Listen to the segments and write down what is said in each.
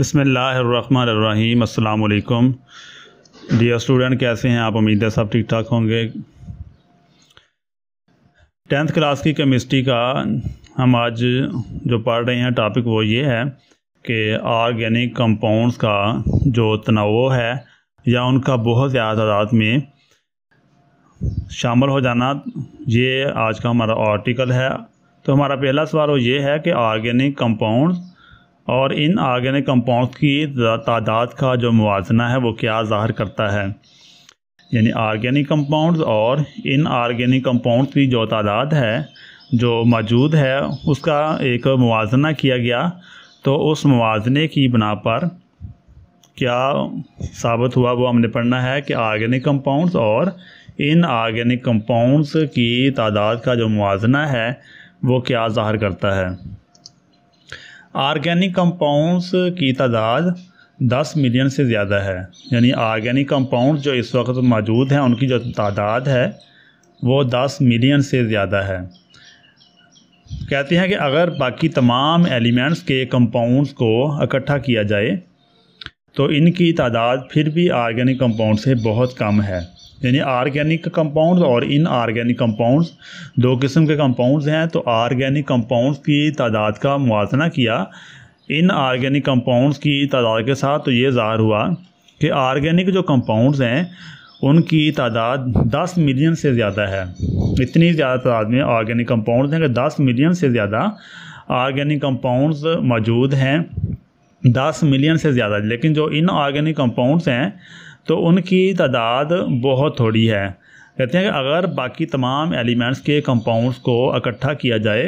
बसमीम् अल्लाम dear student कैसे हैं आप उम्मीद है सब ठीक ठाक होंगे टेंथ क्लास की केमिस्ट्री का हम आज जो पढ़ रहे हैं टॉपिक वो ये है कि आर्गेनिक कंपाउंड्स का जो तनाव है या उनका बहुत ज़्यादा तादाद में शामिल हो जाना ये आज का हमारा आर्टिकल है तो हमारा पहला सवाल वो ये है कि आर्गेनिक कंपाउंड्स और इन आर्गेनिक कंपाउंड की तादाद का जो मुजना है वो क्या ज़ाहिर करता है यानी आर्गेनिक कंपाउंड्स और इन आर्गेनिक कंपाउंड्स की जो तादाद है जो मौजूद है उसका एक मुजना किया गया तो उस मुजने की बना पर क्या साबित हुआ वो हमने पढ़ना है कि आर्गेनिक कंपाउंड्स और इन आर्गेनिक कंपाउंड्स की तादाद का जो मुजना है वो क्या ज़ाहिर करता है आर्गेनिक कंपाउंड्स की तादाद 10 मिलियन से ज़्यादा है यानी आर्गेनिक कंपाउंड्स जो इस वक्त मौजूद हैं उनकी जो तादाद है वो 10 मिलियन से ज़्यादा है कहते हैं कि अगर बाकी तमाम एलिमेंट्स के कंपाउंड्स को इकट्ठा किया जाए तो इनकी तादाद फिर भी आर्गेनिक कंपाउंड से बहुत कम है यानी आर्गेनिक कंपाउंड्स और इन आर्गेनिक कंपाउंड्स दो किस्म के कंपाउंड्स हैं तो आर्गेनिक कंपाउंड्स की तादाद का मुजना किया इन आर्गेनिक कंपाउंड्स की तादाद के साथ तो ये ज़ाहिर हुआ कि आर्गेनिक जो कंपाउंड्स हैं उनकी तादाद 10 मिलियन से ज़्यादा है इतनी ज़्यादा तादाद में आर्गेनिक कंपाउंड्स हैं कि 10 मिलियन से ज़्यादा आर्गेनिक कंपाउंड्स मौजूद हैं 10 मिलियन से ज़्यादा लेकिन जो इन आर्गेनिक कंपाउंड्स हैं तो उनकी तादाद बहुत थोड़ी है कहते हैं कि अगर बाकी तमाम एलिमेंट्स के कंपाउंड्स को इकट्ठा किया जाए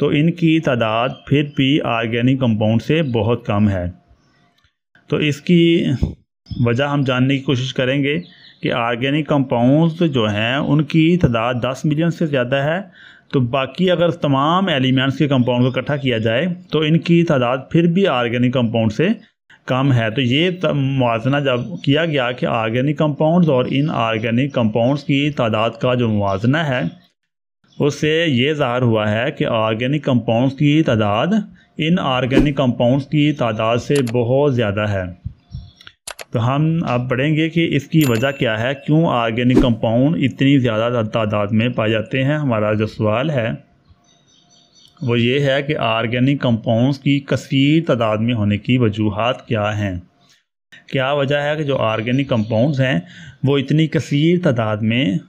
तो इनकी तादाद फिर भी आर्गेनिक कंपाउंड से बहुत कम है तो इसकी वजह हम जानने की कोशिश करेंगे कि आर्गेनिक कंपाउंड्स जो हैं उनकी तादाद 10 मिलियन से ज़्यादा है तो बाकी अगर तमाम एलिमेंट्स के कंपाउंड को इकट्ठा किया जाए तो इनकी तादाद फिर भी आर्गेनिक कंपाउंड से कम है तो ये मुजना जब किया गया कि आर्गेनिक कंपाउंड्स और इन आर्गेनिक कंपाउंड्स की तादाद का जो मुजना है उससे ये ज़ाहिर हुआ है कि आर्गेनिक कंपाउंड्स की तादाद इन आर्गेनिक कंपाउंड्स की तादाद से बहुत ज़्यादा है तो हम अब पढ़ेंगे कि इसकी वजह क्या है क्यों आर्गेनिक कंपाउंड इतनी ज़्यादा तादाद में पाए जाते हैं हमारा जो सवाल है वो ये है कि आर्गेनिक कंपाउंड्स की कसीर तादाद में होने की वजूहत क्या हैं क्या वजह है कि जो आर्गेनिक कंपाउंड्स हैं वो इतनी कसीर तादाद में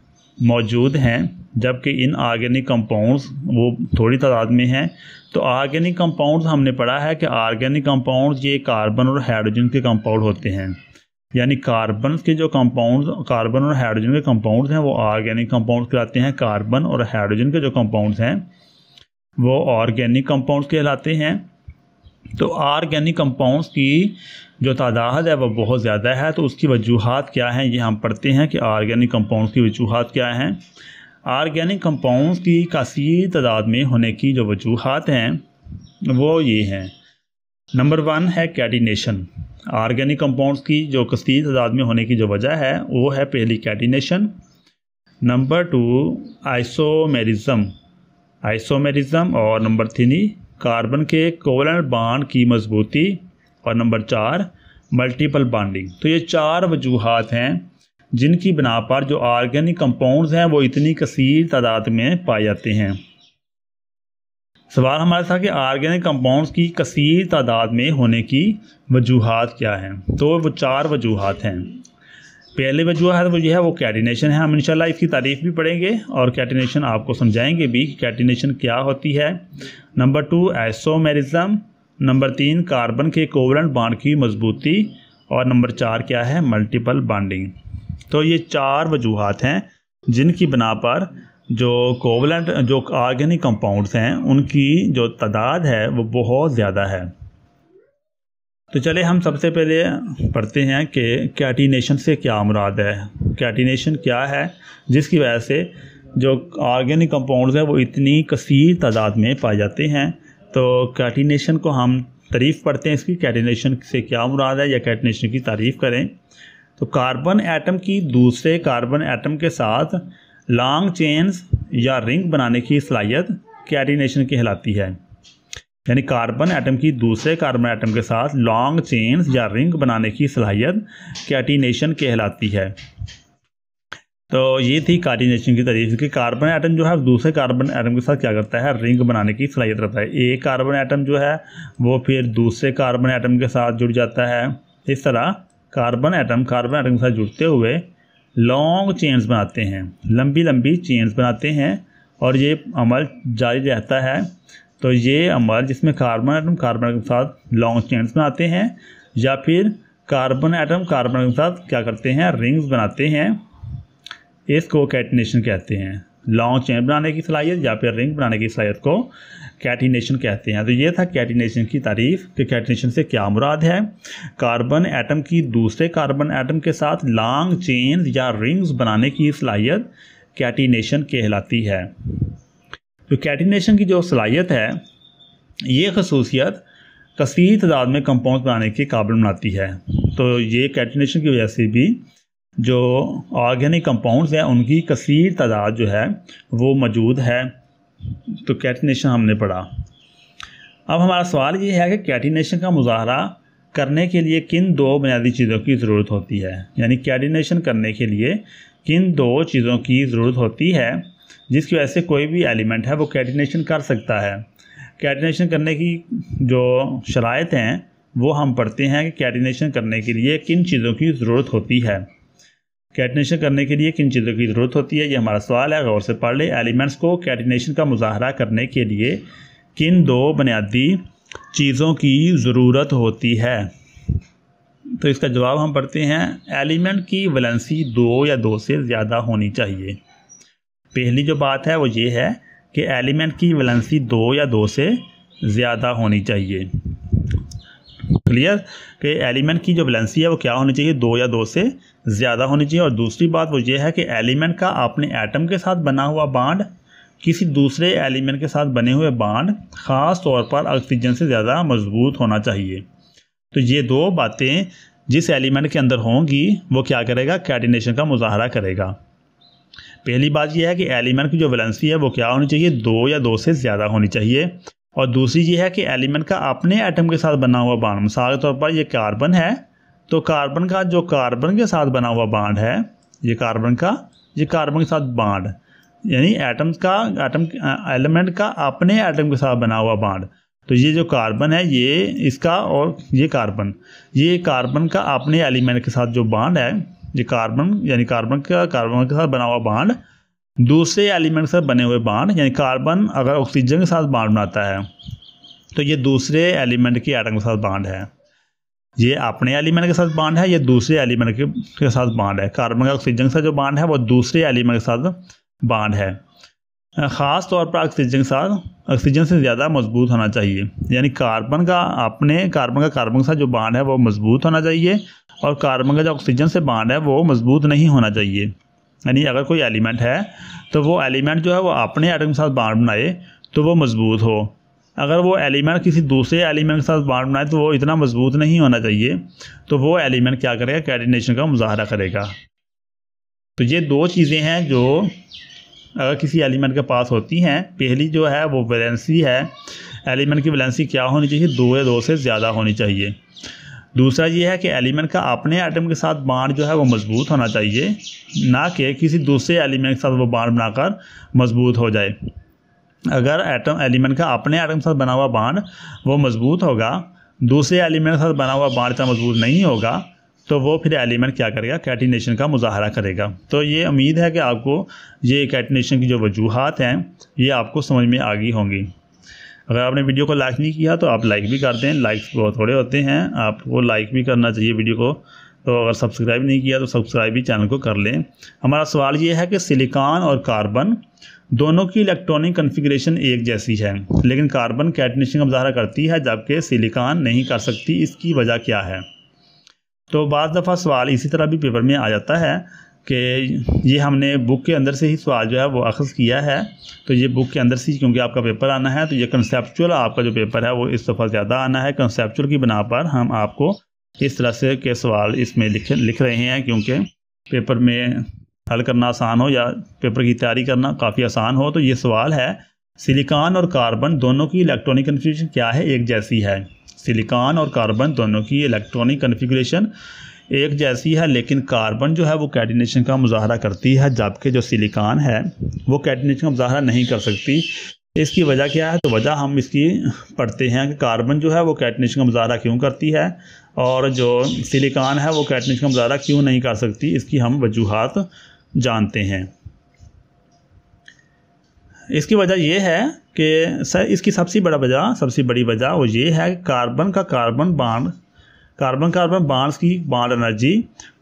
मौजूद हैं जबकि इन आर्गेनिक कंपाउंड्स वो थोड़ी तादाद में हैं तो आर्गेनिक कंपाउंड्स हमने पढ़ा है कि आर्गेनिक कंपाउंड्स ये कार्बन और हाइड्रोजन के कंपाउंड होते हैं यानी कार्बन के जो कंपाउंड्स कार्बन और हाइड्रोजन के कंपाउंड्स हैं वो आर्गेनिक कंपाउंड्स कहलाते हैं कार्बन और हाइड्रोजन के जो कंपाउंड्स हैं वो ऑर्गेनिक कंपाउंड्स कहलाते हैं तो ऑर्गेनिक कंपाउंड्स की जो तादाद है वह बहुत ज़्यादा है तो उसकी वजूहत क्या हैं ये हम पढ़ते हैं कि ऑर्गेनिक कंपाउंड्स की वजूहत क्या हैं ऑर्गेनिक कंपाउंड्स की कसीर तादाद में होने की जो वजूहत हैं वो ये हैं नंबर वन है कैटिनेशन ऑर्गेनिक कंपाउंड्स की जो कसीर तादाद में होने की जो वजह है वो है पहली catenation number two isomerism isomerism और नंबर तीन कार्बन के कोवलन बांड की मजबूती और नंबर चार मल्टीपल बॉन्डिंग तो ये चार वजूहत हैं जिनकी बिना पर जो आर्गेनिक कंपाउंड्स हैं वो इतनी कसीर तादाद में पाए जाते हैं सवाल हमारे साथ कि आर्गेनिक कंपाउंड्स की कसीर तादाद में होने की वजूहत क्या हैं तो वो चार वजूहत हैं पहले जो है वो जो है वो कैटिनेशन है हम इंशाल्लाह इसकी तारीफ़ भी पढ़ेंगे और कैटिनेशन आपको समझाएंगे भी कैटिनेशन क्या होती है नंबर टू एसोमेरिज़म नंबर तीन कार्बन के कोवलेंट बाड की मजबूती और नंबर चार क्या है मल्टीपल बॉन्डिंग तो ये चार वजूहत हैं जिनकी बना पर जो कोवलेंट जो आर्गेनिक कंपाउंड्स हैं उनकी जो तादाद है वो बहुत ज़्यादा है तो चले हम सबसे पहले पढ़ते हैं कि कैटिनेशन से क्या मुराद है कैटिनेशन क्या है जिसकी वजह से जो ऑर्गेनिक कंपाउंड्स हैं वो इतनी कसीर तादाद में पाए जाते हैं तो कैटिनेशन को हम तारीफ़ पढ़ते हैं इसकी कैटिनेशन से क्या मुराद है या कैटिनेशन की तारीफ़ करें तो कार्बन एटम की दूसरे कार्बन एटम के साथ लॉन्ग चेन्स या रिंग बनाने की सलाहियत कैटिनेशन कहलाती है यानी कार्बन एटम की दूसरे कार्बन एटम के साथ लॉन्ग चेन्स या रिंग बनाने की सलाहियत कैटिनेशन कहलाती है तो ये थी कार्टिनेशन की तरीके कि कार्बन एटम जो है दूसरे कार्बन एटम के साथ क्या करता है रिंग बनाने की सलाहियत रखता है एक कार्बन एटम जो है वो फिर दूसरे कार्बन एटम के साथ जुड़ जाता है इस तरह कार्बन एटम कार्बन एटम के साथ जुड़ते हुए लॉन्ग चेन्स बनाते हैं लंबी लंबी चेन्स बनाते हैं और ये अमल जारी रहता है तो ये अमल जिसमें कार्बन आइटम कार्बन के साथ लॉन्ग चेन्स बनाते हैं या फिर कार्बन आइटम कार्बन के साथ क्या करते हैं रिंग्स बनाते हैं इसको कैटिनेशन कहते हैं लॉन्ग चेन बनाने की सलाहियत या फिर रिंग बनाने की सलाहियत को कैटिनेशन कहते हैं तो ये था कैटिनेशन की तारीफ कि कैटिनेशन से क्या मुराद है कार्बन एटम की दूसरे कार्बन एटम के साथ लॉन्ग चेन या रिंग्स बनाने की सलाहियत कैटिनेशन कहलाती है तो कैटिनेशन की जो सलाहियत है ये खसूसियत कसी तादाद में कंपाउंड बनाने के काबिल बनाती है तो ये कैटिनेशन की वजह से भी जो ऑर्गेनिक कंपाउंड्स हैं उनकी कसी तादाद जो है वो मौजूद है तो कैटिनेशन हमने पढ़ा अब हमारा सवाल ये है कि कैटिनेशन का मुजाहरा करने के लिए किन दो बुनियादी चीज़ों की ज़रूरत होती है यानी कैटिनेशन करने के लिए किन दो चीज़ों की ज़रूरत होती है जिसकी वजह से कोई भी एलिमेंट है वो कैटिनेशन कर सकता है कैटिनेशन करने की जो शरात हैं वो हम पढ़ते हैं कि कैटिनेशन करने के लिए किन चीज़ों की ज़रूरत होती है कैटिनेशन करने के लिए किन चीज़ों की ज़रूरत होती है ये हमारा सवाल है गौर से पढ़ लें एलिमेंट्स को कैटिनेशन का मुजाहरा करने के लिए किन दो बुनियादी चीज़ों की ज़रूरत होती है तो इसका जवाब हम पढ़ते हैं एलिमेंट की वलेंसी दो या दो से ज़्यादा होनी चाहिए पहली जो बात है वो ये है कि एलिमेंट की वैलेंसी दो या दो से ज़्यादा होनी चाहिए क्लियर कि एलिमेंट की जो वैलेंसी है वो क्या होनी चाहिए दो या दो से ज़्यादा होनी चाहिए और दूसरी बात वो ये है कि एलिमेंट का अपने एटम के साथ बना हुआ बाड किसी दूसरे एलिमेंट के साथ बने हुए बाड ख़ास तौर पर ऑक्सीजन से ज़्यादा मजबूत होना चाहिए तो ये दो बातें जिस एलिमेंट के अंदर होंगी वो क्या करेगा कैटिनेशन का मुजाहरा करेगा पहली बात यह है कि एलिमेंट की जो वैलेंसी है वो क्या होनी चाहिए दो या दो से ज़्यादा होनी चाहिए और दूसरी यह है कि एलिमेंट का अपने एटम के साथ बना हुआ बाड मिसाल के तौर पर यह कार्बन है तो कार्बन का जो कार्बन के साथ बना हुआ बाड है ये कार्बन का ये कार्बन के साथ बाड यानी एटम का एटम एलिमेंट का अपने एटम के साथ बना हुआ बाड तो ये जो कार्बन है ये इसका और ये कार्बन ये कार्बन का अपने एलिमेंट के साथ जो बाड है ये कार्बन यानी कार्बन का कार्बन के साथ बना हुआ बाड दूसरे एलिमेंट के साथ बने हुए बाड यानी कार्बन अगर ऑक्सीजन के साथ बाड बनाता है तो ये दूसरे एलिमेंट की एटम के साथ बाड है ये अपने एलिमेंट के साथ बाड है ये दूसरे एलिमेंट के, के साथ बाड है कार्बन का ऑक्सीजन के साथ जो बाड है वो दूसरे एलिमेंट के साथ बाड है ख़ास तौर पर ऑक्सीजन के साथ ऑक्सीजन से ज़्यादा मजबूत होना चाहिए यानी कार्बन का अपने कार्बन का कार्बन के साथ जो बाड है वो मजबूत होना चाहिए और कार्बन का जो ऑक्सीजन से बांध है वो मजबूत नहीं होना चाहिए यानी अगर कोई एलिमेंट है तो वो एलिमेंट जो है वो अपने एटम के साथ बाड बनाए तो वो मजबूत हो अगर वो एलिमेंट किसी दूसरे एलिमेंट के साथ बाड बनाए तो वो इतना मजबूत नहीं होना चाहिए तो वो एलिमेंट क्या करेगा कैडिनेशन का मुजाहरा करेगा तो ये दो चीज़ें हैं जो अगर किसी एलिमेंट के पास होती हैं पहली जो है वो वैलेंसी है एलिमेंट की वैलेंसी क्या होनी चाहिए दो या दो से ज़्यादा होनी चाहिए दूसरा ये है कि एलिमेंट का अपने आइटम के साथ बाढ़ जो है वो मजबूत होना चाहिए ना कि किसी दूसरे एलिमेंट के साथ वो बाढ़ बनाकर मजबूत हो जाए अगर एटम एलिमेंट का अपने आइटम के साथ बना हुआ बाढ़ वो मजबूत होगा दूसरे एलिमेंट के साथ बना हुआ बाढ़ इतना मजबूत नहीं होगा तो वो फिर एलिमेंट क्या करेगा कैटिनेशन का मुजाहरा करेगा तो ये उम्मीद है कि आपको ये कैटिनेशन की जो वजूहत हैं ये आपको समझ में आ गई होंगी अगर आपने वीडियो को लाइक नहीं किया तो आप लाइक भी कर दें लाइक्स बहुत थोड़े होते हैं आपको लाइक भी करना चाहिए वीडियो को तो अगर सब्सक्राइब नहीं किया तो सब्सक्राइब भी चैनल को कर लें हमारा सवाल ये है कि सिलिकॉन और कार्बन दोनों की इलेक्ट्रॉनिक कन्फिग्रेशन एक जैसी है लेकिन कार्बन कैटनेशन का मुजाहरा करती है जबकि सिलिकॉन नहीं कर सकती इसकी वजह क्या है तो बज दफ़ा सवाल इसी तरह भी पेपर में आ जाता है कि ये हमने बुक के अंदर से ही सवाल जो है वो अखज़ किया है तो ये बुक के अंदर से ही क्योंकि आपका पेपर आना है तो ये कंसेपचुअल आपका जो पेपर है वो इस दफ़ा ज़्यादा आना है कंसेपचुअल की बना पर हम आपको इस तरह से के सवाल इसमें लिख लिख रहे हैं क्योंकि पेपर में हल करना आसान हो या पेपर की तैयारी करना काफ़ी आसान हो तो ये सवाल है सिलिकॉन और कार्बन दोनों की इलेक्ट्रॉनिक कन्फिग्रेशन क्या है एक जैसी है सिलिकॉन और कार्बन दोनों की इलेक्ट्रॉनिक कन्फिग्रेशन एक जैसी है लेकिन कार्बन जो है वो कैटिनेशन का मुजाहरा करती है जबकि जो सिलिकान है वो कैटिनेशन का मुजाहरा नहीं कर सकती इसकी वजह क्या है तो वजह हम इसकी पढ़ते हैं कि कार्बन जो है वो कैटनेशन का मुजाहरा क्यों करती है और जो सिलिकान है वो कैटनेशन का मुजाहरा क्यों नहीं कर सकती इसकी हम वजूहत जानते हैं इसकी वजह यह है कि सर इसकी सबसे बड़ा वजह सबसे बड़ी वजह वो ये है कि कार्बन का कार्बन बाड कार्बन कार्बन बांड्स की बाड एनर्जी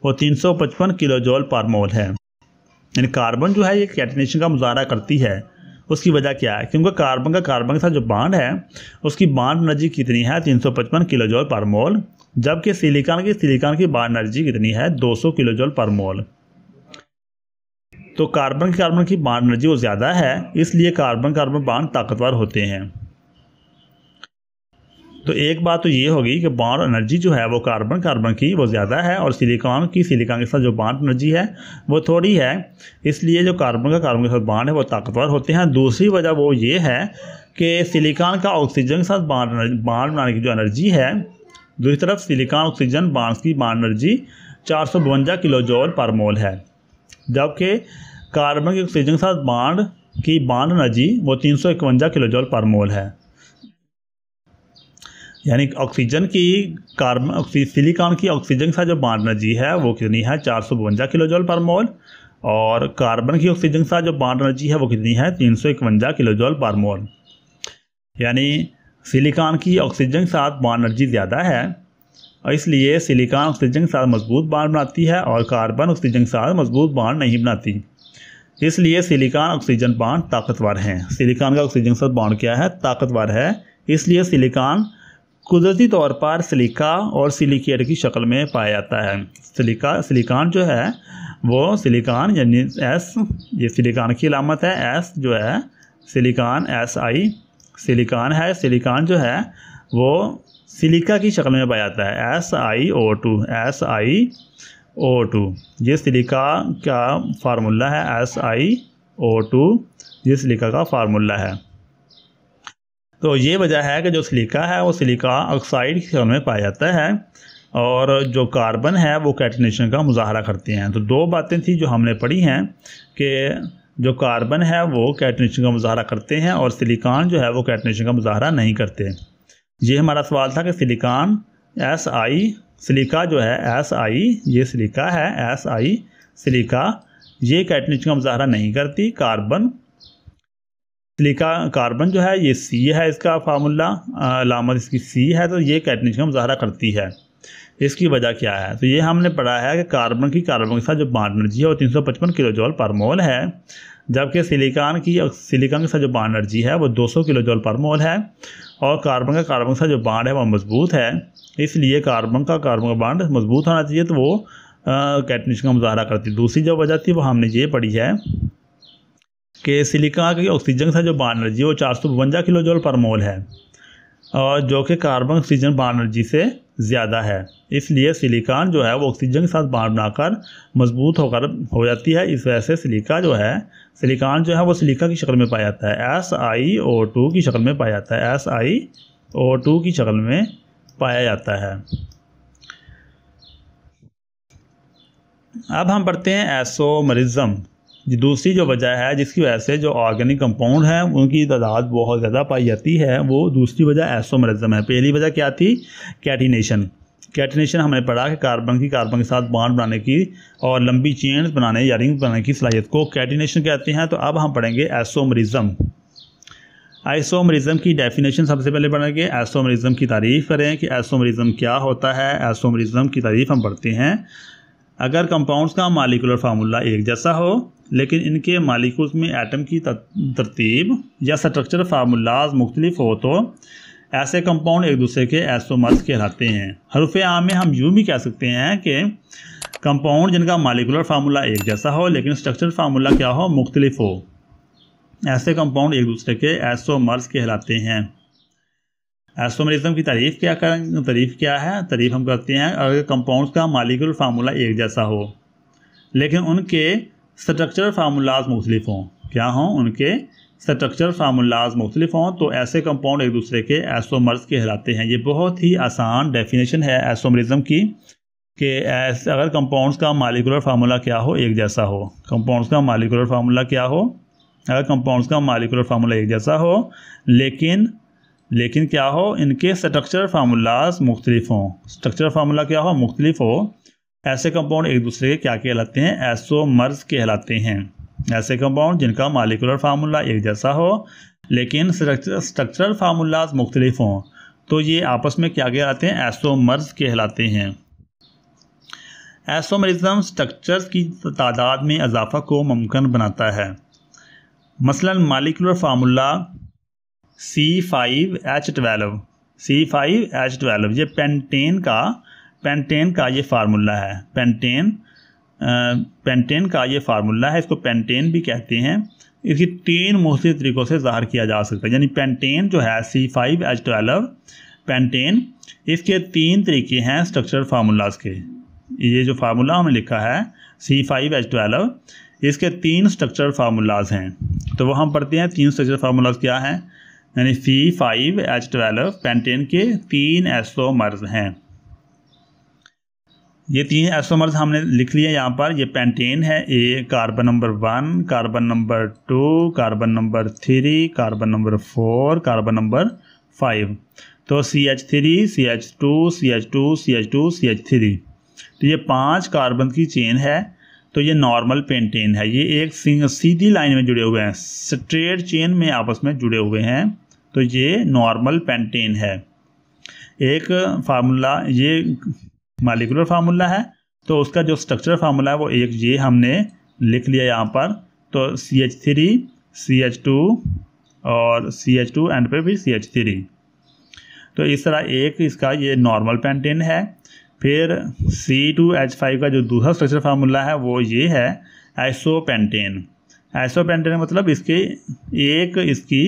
वो 355 किलो जोल पर मोल है यानी कार्बन जो है ये कैटिनेशन का मुजाहरा करती है उसकी वजह क्या है क्योंकि कार्बन का कार्बन के साथ जो बाड है उसकी बाड एनर्जी कितनी है 355 किलो जोल पर मोल जबकि सिलिकॉन की सिलिकॉन की बाड एनर्जी कितनी है 200 किलो जोल पर मोल तो कार्बन कार्बन की बाड एनर्जी वो ज़्यादा है इसलिए कार्बन कार्बन बाड ताकतवर होते हैं तो एक बात तो ये होगी कि बॉन्ड एनर्जी जो है वो कार्बन कार्बन की वो ज़्यादा है और सिलिकॉन की सिलिकॉन के साथ जो बॉन्ड एनर्जी है वो थोड़ी है इसलिए जो कार्बन का कार्बन के साथ बॉन्ड है वो ताकतवर होते हैं दूसरी वजह वो ये है कि सिलिकॉन का ऑक्सीजन के साथ बॉन्ड बॉन्ड बनाने की जो एनर्जी है दूसरी तरफ सिलिकॉन ऑक्सीजन बॉन्ड्स की बॉन्ड एनर्जी चार सौ बवंजा किलो जोल पर मोल है जबकि कार्बन के ऑक्सीजन के साथ बॉन्ड की बॉन्ड एनर्जी वो तीन सौ इकवंजा किलो जोल पर मोल है यानी ऑक्सीजन की कार्बन ऑक्सी सिलिकॉन की ऑक्सीजन का जो बॉन्ड एनर्जी है वो कितनी है चार सौ बवंजा किलो जोल पर मोल और कार्बन की ऑक्सीजन का जो बाड एनर्जी है वो कितनी है तीन सौ इकवंजा किलो जोल पर मोल यानी सिलिकॉन की ऑक्सीजन के साथ बॉन्ड एनर्जी ज़्यादा है और इसलिए सिलिकॉन ऑक्सीजन के साथ मजबूत बांड बनाती है और कार्बन ऑक्सीजन के साथ मजबूत बांड नहीं बनाती इसलिए सिलिकॉन ऑक्सीजन बांड ताकतवर हैं सिलिकॉन का ऑक्सीजन के साथ बाड क्या है ताकतवर है इसलिए सिलिकॉन कुदरती तौर पर सिलिका और सिलिकेट की शक्ल में पाया जाता है सिलिका सिलिकान जो है वो सिलिकान यानी एस ये सिलिकान की अलामत है एस जो है सिलिकान एस आई सिलिकान है सिलिकान जो है वो सिलिका की शक्ल में पाया जाता है S I O two S I O two ये सिलिका का फार्मूला है एस आई ओ टू ये सिलिका का फार्मूला है तो ये वजह है कि जो सिलिका है वो सिलिका ऑक्साइड के में पाया जाता है और जो कार्बन है वो कैटनेशन का मुजाहरा करते हैं तो दो बातें थी जो हमने पढ़ी हैं कि जो कार्बन है वो कैटनेशन का मुजाहरा करते हैं और सिलिकॉन जो है वो कैटनेशन का मुजाहरा नहीं करते ये हमारा सवाल था कि सिलिकॉन एस आई सिलिका जो है एस आई ये सिलिका है एस आई सिलिका ये कैटनेशन का मुजाहरा नहीं करती कार्बन सिलिका कार्बन जो है ये सी है इसका फार्मूला लामत इसकी सी है तो ये कैटनिश का मुजाहरा करती है इसकी वजह क्या है तो ये हमने पढ़ा है कि कार्बन की कार्बन के साथ जो बाड एनर्जी है वो 355 किलोजॉल पर मोल है जबकि सिलिकॉन की सिलिकॉन के साथ जो बाड एनर्जी है वो 200 किलोजॉल पर मोल है और कार्बन का कार्बन के साथ जो बाड है वो मजबूत है इसलिए कार्बन का कार्बन का बाड मजबूत होना चाहिए तो वो कैटनिश का मुजाहरा करती दूसरी जो वजह थी वो हमने ये पढ़ी है कि सिलिका की ऑक्सीजन से जो बानर्जी वो चार सौ बवंजा किलो जोल पर मोल है और जो कि कार्बन ऑक्सीजन बानर्जी से ज़्यादा है इसलिए सिलिकान जो है वो ऑक्सीजन के साथ बांध बनाकर मजबूत होकर हो जाती है इस वजह से सिलिका जो है सिलिकान जो है वो सिलिका की शक्ल में पाया जाता है एस आई ओ टू की शक्ल में पाया जाता है एस आई ओ टू की शक्ल में पाया जाता है अब हम पढ़ते हैं एसोमरिज़म दूसरी जो वजह है जिसकी वजह से जो ऑर्गेनिक कंपाउंड हैं उनकी तादाद बहुत ज़्यादा पाई जाती है वो दूसरी वजह एसोमरिज्म है पहली वजह क्या थी कैटिनेशन कैटिनेशन हमने पढ़ा कि कार्बन की कार्बन के साथ बांड बनाने की और लंबी चेन बनाने या रिंग बनाने की सलाहियत को कैटिनेशन कहते हैं तो अब हम पढ़ेंगे एसोमरिज्म आइसोमरिज्म की डेफिनेशन सबसे पहले पढ़ेंगे एसोमरिज्म की तारीफ़ करें कि एसोमरिज्म क्या होता है एसोमरिज्म की तारीफ़ हम पढ़ते हैं अगर कंपाउंड्स का मालिकुलर फार्मूला एक जैसा हो लेकिन इनके मालिकूल्स में एटम की तरतीब या स्ट्रक्चर फार्मूलाज मुख्तलिफ हो तो ऐसे कंपाउंड एक दूसरे के एसोमर्स कहलाते हैं हरूफ आम में हम यूँ भी कह सकते हैं कि कंपाउंड जिनका मालिकुलर फार्मूला एक जैसा हो लेकिन स्ट्रक्चर फार्मूला क्या हो मुख्तलिफ हो ऐसे कंपाउंड एक दूसरे के एसोमर्स कहलाते हैं एसोमरिज्म की तारीफ क्या करें तारीफ क्या है तारीफ हम करते हैं अगर कंपाउंड का मालिकुलर फार्मूला एक जैसा हो लेकिन उनके स्ट्रक्चर फार्मूलाज मुख्तलिफ हों क्या हों उनके स्ट्रक्चर फार्मूलाज मुख्तलिफ हों तो ऐसे कंपाउंड एक दूसरे के एसोमर्स के कहलाते हैं ये बहुत ही आसान डेफिनेशन है एसोमरिज्म की कि अगर कंपाउंड्स का मालिकुलर फार्मूला क्या हो एक जैसा हो कंपाउंड्स का मालिकुलर फार्मूला क्या हो अगर कंपाउंड्स का मालिकुलर फार्मूला एक जैसा हो लेकिन लेकिन क्या हो इनके स्ट्रक्चर फार्मूलाज मुख्तलिफ हों स्ट्रक्चर फार्मूला क्या हो मुख्तलिफ हो ऐसे कंपाउंड एक दूसरे के क्या कहलाते हैं एसोमर्स कहलाते हैं ऐसे कंपाउंड जिनका मालिकुलर फार्मूला एक जैसा हो लेकिन स्ट्रक्चरल फार्मूलाज मुख्तलिफ हों तो ये आपस में क्या कहलाते हैं एसोमर्स कहलाते हैं एसोमरिज्म स्ट्रक्चर्स की तादाद में इजाफा को मुमकिन बनाता है मसलन molecular formula C five H twelve C five H twelve ये पेंटेन का पेंटेन का ये फार्मूला है पेंटेन पेंटेन का ये फार्मूला है इसको पेंटेन भी कहते हैं इसकी तीन मुख्तलिफ तरीक़ों से ज़ाहर किया जा सकता है यानी पेंटेन जो है C five H twelve pentane इसके तीन तरीके हैं स्ट्रक्चर फार्मूलाज के ये जो फार्मूला हमने लिखा है सी फाइव एच ट्वेल्व इसके तीन स्ट्रक्चर फार्मूलाज हैं तो वह हम पढ़ते हैं तीन स्ट्रक्चर फार्मूलाज क्या हैं यानी C five H twelve pentane के तीन एसओ मर्ज हैं ये तीन एसोमर्स हमने लिख लिए यहाँ पर ये पेंटेन है a carbon number one carbon number two carbon number three carbon number four carbon number five तो C H three C H two C H two C H two C H three तो ये पांच carbon की chain है तो ये normal pentane है ये एक सीधी लाइन में जुड़े हुए हैं स्ट्रेट चेन में आपस में जुड़े हुए हैं तो ये नॉर्मल पेंटेन है एक फार्मूला ये मालिकुलर फार्मूला है तो उसका जो स्ट्रक्चर फार्मूला है वो एक ये हमने लिख लिया यहाँ पर तो C H three C H two और सी एच टू एंड पे भी सी एच थ्री तो इस तरह एक इसका ये नॉर्मल पेंटेन है फिर सी टू एच फाइव का जो दूसरा स्ट्रक्चर फार्मूला है वो ये है आइसो पेंटेन आइसो पेंटेन मतलब इसके एक इसकी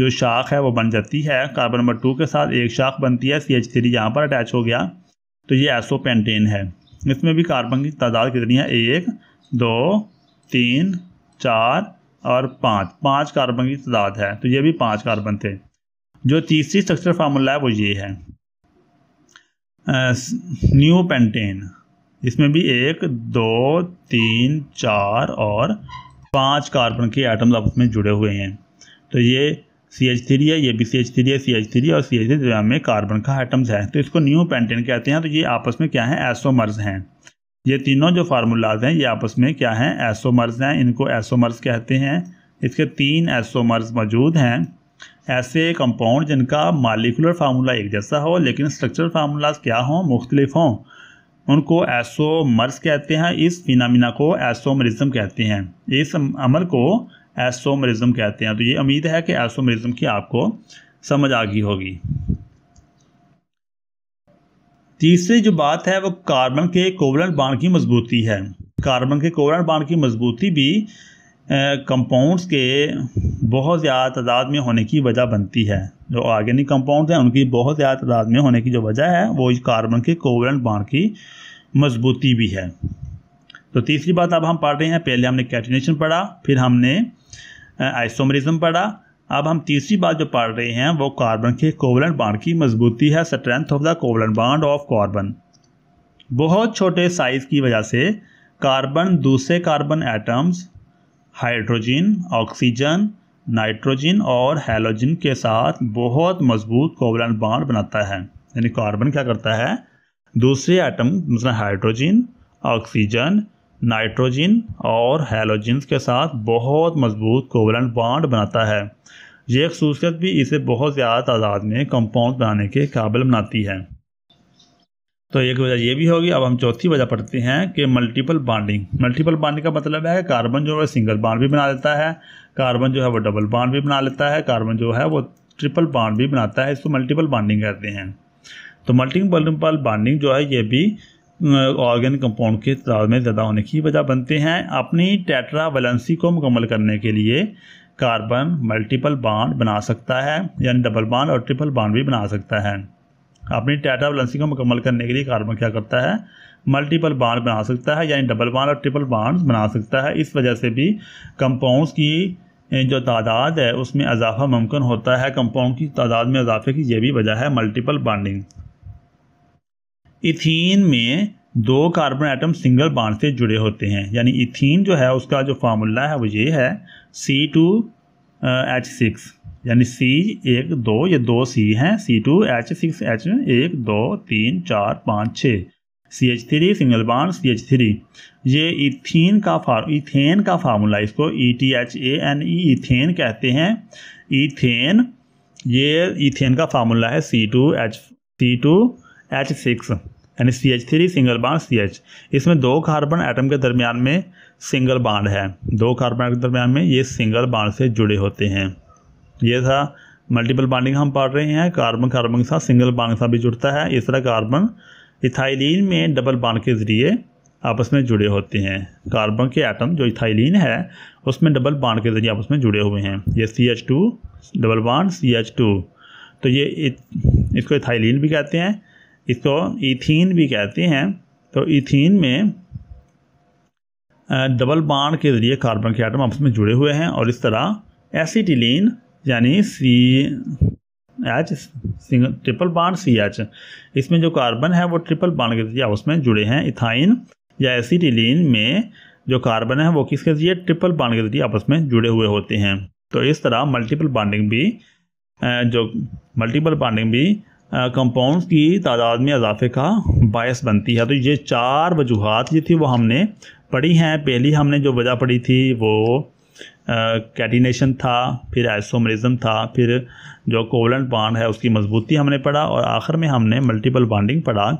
जो शाख है वो बन जाती है कार्बन नंबर टू के साथ एक शाख बनती है सी एच थ्री यहाँ पर अटैच हो गया तो ये एसो पेंटेन है इसमें भी कार्बन की तादाद कितनी है एक दो तीन चार और पाँच पाँच कार्बन की तादाद है तो ये भी पाँच कार्बन थे जो तीसरी स्ट्रक्चर फार्मूला है वो ये है न्यू पेंटेन इसमें भी एक दो तीन चार और पांच कार्बन के आइटम्स आपस में जुड़े हुए हैं तो ये सी एच थ्री है ये भी सी एच थ्री है सी एच थ्री और सी एच थ्री में कार्बन का आइटम्स है तो इसको न्यू पेंटेन कहते हैं तो ये आपस में क्या है एसोमर्स हैं ये तीनों जो फार्मूलाज हैं ये आपस में क्या हैं एसोमर्स हैं इनको एसोमर्स कहते हैं इसके तीन एसोमर्स मौजूद हैं ऐसे कंपाउंड जिनका मालिकुलर फार्मूला एक जैसा हो लेकिन स्ट्रक्चरल फार्मूलाज क्या हों मुख्तलिफ हों उनको एसोमर्स कहते हैं इस फिनामिना को एसोमरिज्म कहते हैं इस अमल को एसोमरिज्म कहते हैं तो ये उम्मीद है कि एसोमरिज्म की आपको समझ आ गई होगी तीसरी जो बात है वो कार्बन के कोवलन बाण की मजबूती है कार्बन के कोवलन बाण की मजबूती भी कंपाउंड्स के बहुत ज़्यादा तादाद में होने की वजह बनती है जो ऑर्गेनिक कंपाउंड्स हैं उनकी बहुत ज़्यादा तादाद में होने की जो वजह है वो कार्बन के कोवलन बाण की मजबूती भी है तो तीसरी बात अब हम पढ़ रहे हैं पहले हमने कैटिनेशन पढ़ा फिर हमने आइसोमरिज्म पढ़ा अब हम तीसरी बात जो पढ़ रहे हैं वो कार्बन के कोवलन बाड की मजबूती है स्ट्रेंथ ऑफ द कोवलन बाड ऑफ कार्बन बहुत छोटे साइज़ की वजह से कार्बन दूसरे carbon atoms hydrogen oxygen nitrogen और हेलोजन के साथ बहुत मजबूत कोवलन बाड बनाता है यानी कार्बन क्या करता है दूसरे एटम मतलब हाइड्रोजन ऑक्सीजन नाइट्रोजन और हेलोजन्स के साथ बहुत मजबूत कोवलन बॉन्ड बनाता है ये खसूसियत भी इसे बहुत ज़्यादा तादाद में कंपाउंड बनाने के काबिल बनाती है तो एक वजह यह भी होगी अब हम चौथी वजह पढ़ते हैं कि मल्टीपल बॉन्डिंग मल्टीपल बॉन्डिंग का मतलब है कि कार्बन जो है सिंगल बॉन्ड भी बना लेता है कार्बन जो है वो डबल बॉन्ड भी बना लेता है कार्बन जो है वो ट्रिपल बॉन्ड भी बनाता है इसको मल्टीपल बॉन्डिंग कहते हैं तो मल्टीपल बॉन्डिंग जो है ये भी ऑर्गेन कंपाउंड के में ज़्यादा होने की वजह बनते हैं अपनी टेट्रा वैलेंसी को मुकम्मल करने के लिए कार्बन मल्टीपल बाड बना सकता है यानी डबल बाड और ट्रिपल बाड भी बना सकता है अपनी टेट्रा वैलेंसी को मुकम्मल करने के लिए कार्बन क्या करता है मल्टीपल बाड बना सकता है यानी डबल बाड और ट्रिपल बाड बना सकता है इस वजह से भी कंपाउंड की जो तादाद है उसमें इजाफा मुमकिन होता है कंपाउंड की तादाद में इजाफे की यह भी वजह है मल्टीपल बाडिंग इथीन में दो कार्बन आइटम सिंगल बाड से जुड़े होते हैं यानी इथीन जो है उसका जो फार्मूला है वो ये है सी टू एच सिक्स यानी सी एक दो ये दो सी हैं C two H six H एक दो तीन चार पाँच छः सी H three single bond C H three ये इथीन का फार इथेन का फार्मूला इसको E T H A N E ethane कहते हैं इथेन ये इथेन का फार्मूला है C two H C two H six यानी C H three single bond C H इसमें दो कार्बन एटम के दरमियान में सिंगल बाड है दो कार्बन के दरमियान में ये सिंगल बाड से जुड़े होते हैं ये था मल्टीपल बाडिंग हम पढ़ रहे हैं कार्बन कार्बन के साथ सिंगल बाड के साथ भी जुड़ता है इस तरह कार्बन इथाइलिन में डबल बाड के ज़रिए आपस में जुड़े होते हैं कार्बन के एटम जो इथाइलिन है उसमें डबल बाड के ज़रिए आपस में जुड़े हुए हैं ये सी एच टू डबल बाड सी एच टू तो ये इत, इसको इथाइलिन भी कहते हैं इसको इथीन भी कहते हैं तो इथीन में डबल बाड के ज़रिए कार्बन के आइटम आपस में जुड़े हुए हैं और इस तरह एसिटिलीन यानी सी एच सिंगल ट्रिपल बाड सी एच इसमें जो कार्बन है वो ट्रिपल बाड के जरिए आपस में जुड़े हैं इथाइन या एसिटिलीन में जो कार्बन है वो किसके जरिए ट्रिपल बाड के जरिए आपस में जुड़े हुए होते हैं तो इस तरह मल्टीपल बाडिंग भी जो मल्टीपल बाडिंग भी कंपाउंड्स की तादाद में इजाफे का बायस बनती है तो ये चार वजूहत जो थी वो हमने पढ़ी हैं पहली हमने जो वजह पढ़ी थी वो कैटिनेशन था फिर आइसोमरिज़म था फिर जो कोवलेंट बांड है उसकी मजबूती हमने पढ़ा और आखिर में हमने मल्टीपल बॉन्डिंग पढ़ा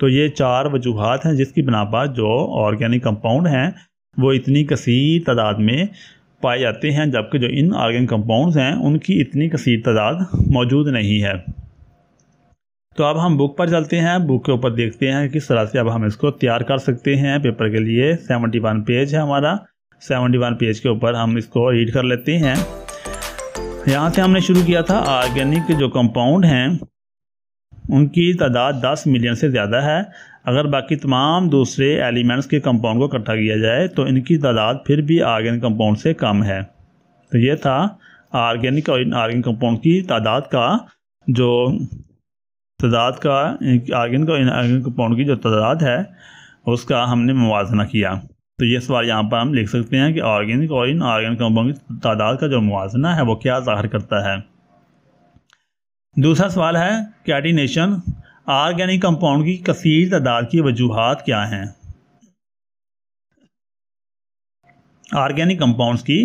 तो ये चार वजूहत हैं जिसकी बिना पर जो ऑर्गेनिक कंपाउंड हैं वो इतनी कसीर तादाद में पाए जाते हैं जबकि जो इन ऑर्गेनिक कंपाउंड्स हैं उनकी इतनी कसीर तादाद मौजूद नहीं है तो अब हम बुक पर चलते हैं बुक के ऊपर देखते हैं किस तरह से अब हम इसको तैयार कर सकते हैं पेपर के लिए सेवेंटी वन पेज है हमारा सेवनटी वन पेज के ऊपर हम इसको रीड कर लेते हैं यहाँ से हमने शुरू किया था ऑर्गेनिक जो कंपाउंड हैं उनकी तादाद 10 मिलियन से ज़्यादा है अगर बाकी तमाम दूसरे एलिमेंट्स के कंपाउंड को इकट्ठा किया जाए तो इनकी तादाद फिर भी ऑर्गेनिक कंपाउंड से कम है तो ये था ऑर्गेनिक और ऑर्गेनिक कंपाउंड की तादाद का जो तादाद का आर्गन को इन आर्गन कंपाउंड की जो तादाद है उसका हमने मुजना किया तो ये सवाल यहाँ पर हम लिख सकते हैं कि ऑर्गेनिक और इन ऑर्गेनिक कंपाउंड की तादाद का जो मुजना है वो क्या जाहिर करता है दूसरा सवाल है कैटिनेशन ऑर्गेनिक कंपाउंड की कसीर तादाद की वजूहत क्या हैं ऑर्गेनिक कंपाउंड्स की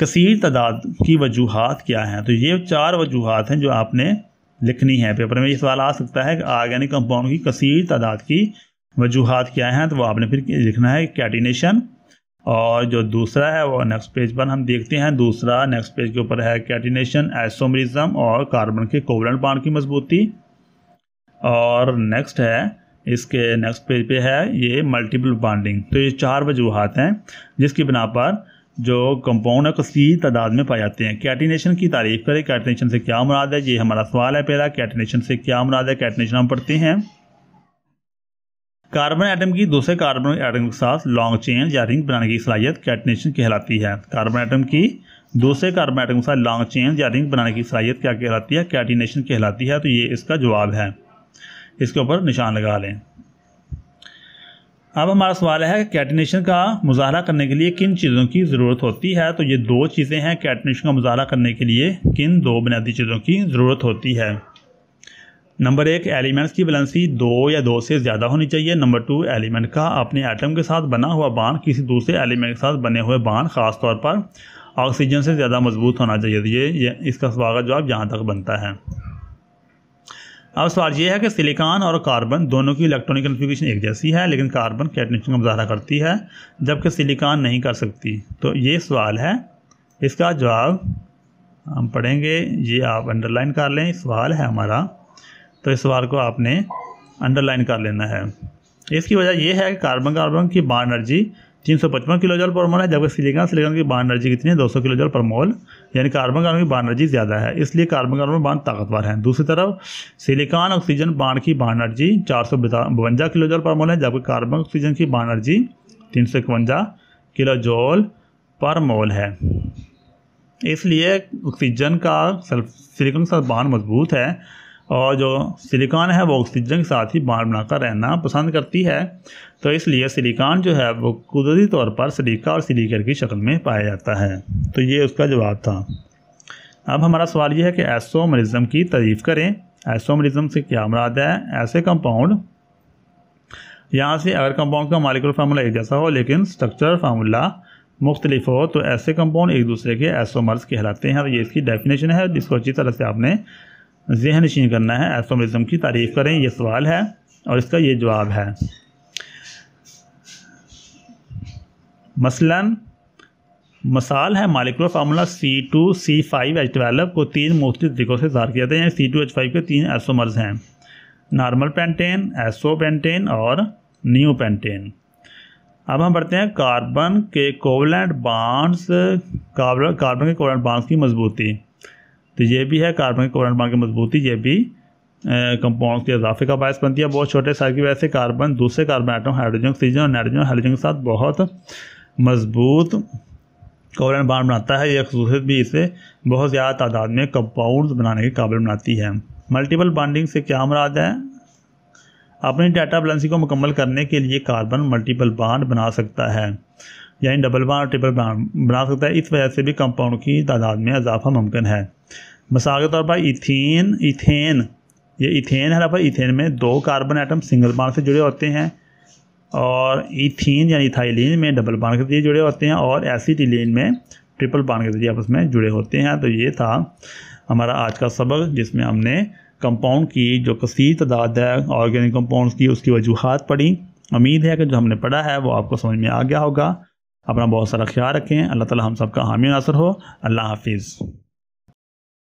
कसीर तादाद की वजूहत क्या हैं तो ये चार वजूहत हैं जो आपने लिखनी है पेपर में ये सवाल आ सकता है कि आर्गेनिक कंपाउंड की कसीर तादाद की वजूहत क्या हैं तो वो आपने फिर लिखना है कैटिनेशन और जो दूसरा है वो नेक्स्ट पेज पर हम देखते हैं दूसरा नेक्स्ट पेज के ऊपर है कैटिनेशन एसोमरिज्म और कार्बन के कोवलेंट बाड की मजबूती और नेक्स्ट है इसके नेक्स्ट पेज पे है ये मल्टीपल बॉन्डिंग तो ये चार वजूहत हैं जिसकी बिना पर जो कंपाउंड है कसी तादाद में पाए जाते हैं कैटिनेशन की तारीफ करें कैटिनेशन से क्या मुराद है ये हमारा सवाल है पहला कैटिनेशन से क्या मुराद है कैटिनेशन हम पढ़ते हैं कार्बन एटम की दूसरे कार्बन एटम के साथ लॉन्ग चेन या रिंग बनाने की सलाहियत कैटिनेशन कहलाती है कार्बन एटम की दूसरे कार्बन एटम के साथ लॉन्ग चेन या रिंग बनाने की सलाहियत क्या कहलाती है कैटिनेशन कहलाती है तो ये इसका जवाब है इसके ऊपर निशान लगा लें अब हमारा सवाल है कैटिनेशन का मुजाहरा करने के लिए किन चीज़ों की ज़रूरत होती है तो ये दो चीज़ें हैं कैटिनेशन का मुजाहरा करने के लिए किन दो बुनियादी चीज़ों की ज़रूरत होती है नंबर एक एलिमेंट्स की बैलेंसी दो या दो से ज़्यादा होनी चाहिए नंबर टू एलिमेंट का अपने आइटम के साथ बना हुआ बांध किसी दूसरे एलिमेंट के साथ बने हुए बांध तौर पर ऑक्सीजन से ज़्यादा मजबूत होना चाहिए तो ये, ये इसका स्वागत जवाब यहाँ तक बनता है अब सवाल यह है कि सिलिकॉन और कार्बन दोनों की इलेक्ट्रॉनिक कन्फिग्रेशन एक जैसी है लेकिन कार्बन कैटनेशन का मुजाहरा करती है जबकि सिलिकॉन नहीं कर सकती तो ये सवाल है इसका जवाब हम पढ़ेंगे ये आप अंडरलाइन कर लें सवाल है हमारा तो इस सवाल को आपने अंडरलाइन कर लेना है इसकी वजह यह है कि कार्बन कार्बन की बाड एनर्जी तीन सौ पचपन किलो जल पर मोल है जबकि सिलिकॉन सिलिकॉन की बाड एनर्जी कितनी है दो सौ किलो जल पर मोल यानी कार्बन कार्बन की बाड एनर्जी ज़्यादा है इसलिए कार्बन कार्बन बांध ताकतवर है दूसरी तरफ सिलिकॉन ऑक्सीजन बांध की बाड एनर्जी चार सौ बवंजा किलो जल पर मोल है जबकि कार्बन ऑक्सीजन की बाड एनर्जी तीन सौ इकवंजा किलो जोल पर मोल है इसलिए ऑक्सीजन का सिलिकॉन का बांध मजबूत है और जो सिलिकॉन है वो ऑक्सीजन के साथ ही बाढ़ बनाकर रहना पसंद करती है तो इसलिए सिलिकॉन जो है वो कुदरती तौर पर सिलिका और सिलीकर की शक्ल में पाया जाता है तो ये उसका जवाब था अब हमारा सवाल ये है कि एसोमरिज्म की तारीफ करें एसोमरिज्म से क्या मराद है ऐसे कंपाउंड यहाँ से अगर कंपाउंड का मालिकुलर फार्मूला एक जैसा हो लेकिन स्ट्रक्चर फार्मूला मुख्तलिफ हो तो ऐसे कंपाउंड एक दूसरे के एसोमर्स कहलाते हैं तो ये इसकी डेफिनेशन है जिसको अच्छी तरह से आपने जहन नशीन करना है एस्ट्रोमिज़म की तारीफ़ करें यह सवाल है और इसका ये जवाब है मसलन मसाल है molecular formula C two C five H twelve को तीन मुख्त तरीक़ों से जार किया जाता है सी टू एच फाइव के तीन एसोमर्स हैं नॉर्मल पेंटेन एसो पेंटेन और न्यू पेंटेन अब हम बढ़ते हैं कार्बन के कोवलेंट बांड्स कार्बन के कोवलेंट बांड्स की मजबूती तो ये भी है कार्बन के कोवलेंट बॉन्ड की मजबूती ये भी कंपाउंड के इजाफे का बायस बनती है बहुत छोटे साइज की वजह से कार्बन दूसरे कार्बन आइटम हाइड्रोजन ऑक्सीजन और नाइट्रोजन हाइड्रोजन के साथ बहुत मजबूत कोवलेंट बॉन्ड बनाता है यह खसूसियत भी इसे बहुत ज़्यादा तादाद में कंपाउंड बनाने के काबिल बनाती है मल्टीपल बॉन्डिंग से क्या मराद है अपनी डाटा बैलेंसी को मुकम्मल करने के लिए कार्बन मल्टीपल बॉन्ड बना सकता है यानी डबल बॉन्ड और ट्रिपल बॉन्ड बना सकता है इस वजह से भी कंपाउंड की तादाद में इजाफा मुमकिन है मिसाल के तौर पर इथेन इथेन ये इथेन है पर इथेन में दो कार्बन आइटम सिंगल बांड से जुड़े होते हैं और इथीन यानी इथाइलिन में डबल बांड के जरिए जुड़े होते हैं और एसिटिलीन में ट्रिपल बांड के जरिए आपस में जुड़े होते हैं तो ये था हमारा आज का सबक जिसमें हमने कंपाउंड की जो कसी तादाद है ऑर्गेनिक कंपाउंड्स की उसकी वजूहत पढ़ी उम्मीद है कि जो हमने पढ़ा है वो आपको समझ में आ गया होगा अपना बहुत सारा ख्याल रखें अल्लाह ताला हम सब का हामी नासर हो अल्लाह हाफिज़